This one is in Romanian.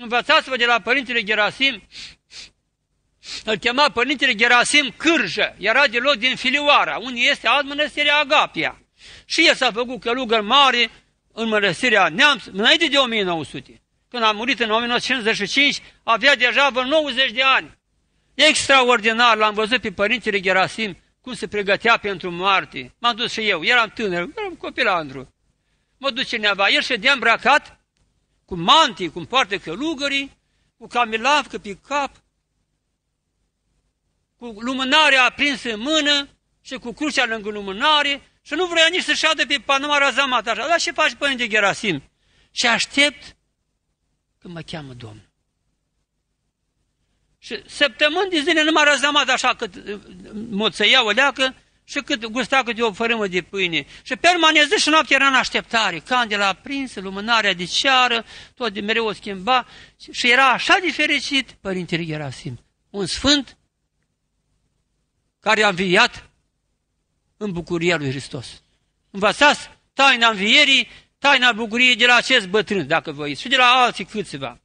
Învățați-vă de la Părintele Gerasim, îl chema Părintele Gerasim Cârjă, era de loc din Filioara, unde este azi mănăstirea Agapia. Și el s-a făcut călugăr mare în mănăstirea Neamț, înainte de 1900. Când a murit în 1955, avea deja vreo 90 de ani. Extraordinar, l-am văzut pe Părintele Gerasim cum se pregătea pentru moarte. M-am dus și eu, eram tânăr, eram Andru. Mă duce cineva, el ședea îmbracat cu mantii, cum poartă călugării, cu camilavcă pe cap, cu lumânarea aprinsă în mână și cu crucea lângă lumânare și nu vrea nici să șadă pe panoara zamată așa. Dar ce faci, Părinte Gerasim? Și aștept când mă cheamă Domnul. Și săptămâni de zile numai răzamat așa că uh, uh, mă o leacă și cât gusta câte o fărâmă de pâine. Și permanent și noapte era în așteptare. Candela aprinsă, lumânarea de ceară, tot de mereu o schimba. Și era așa de fericit Părintele Gerasim. Un sfânt care a înviat în bucuria lui Hristos. Învățați taina învierii, taina bucuriei de la acest bătrân, dacă voiți, și de la alții câțiva.